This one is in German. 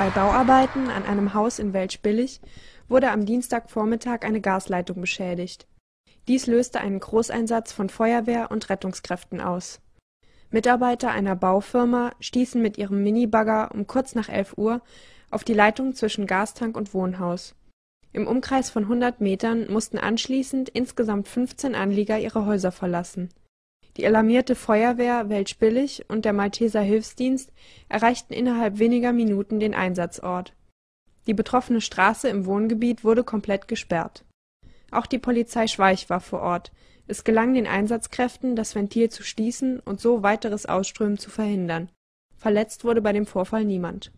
Bei Bauarbeiten an einem Haus in Welschbillig wurde am Dienstagvormittag eine Gasleitung beschädigt. Dies löste einen Großeinsatz von Feuerwehr und Rettungskräften aus. Mitarbeiter einer Baufirma stießen mit ihrem Minibagger um kurz nach elf Uhr auf die Leitung zwischen Gastank und Wohnhaus. Im Umkreis von hundert Metern mussten anschließend insgesamt fünfzehn Anlieger ihre Häuser verlassen die alarmierte Feuerwehr Welschbillig und der Malteser Hilfsdienst erreichten innerhalb weniger Minuten den Einsatzort. Die betroffene Straße im Wohngebiet wurde komplett gesperrt. Auch die Polizei Schweich war vor Ort, es gelang den Einsatzkräften, das Ventil zu schließen und so weiteres Ausströmen zu verhindern. Verletzt wurde bei dem Vorfall niemand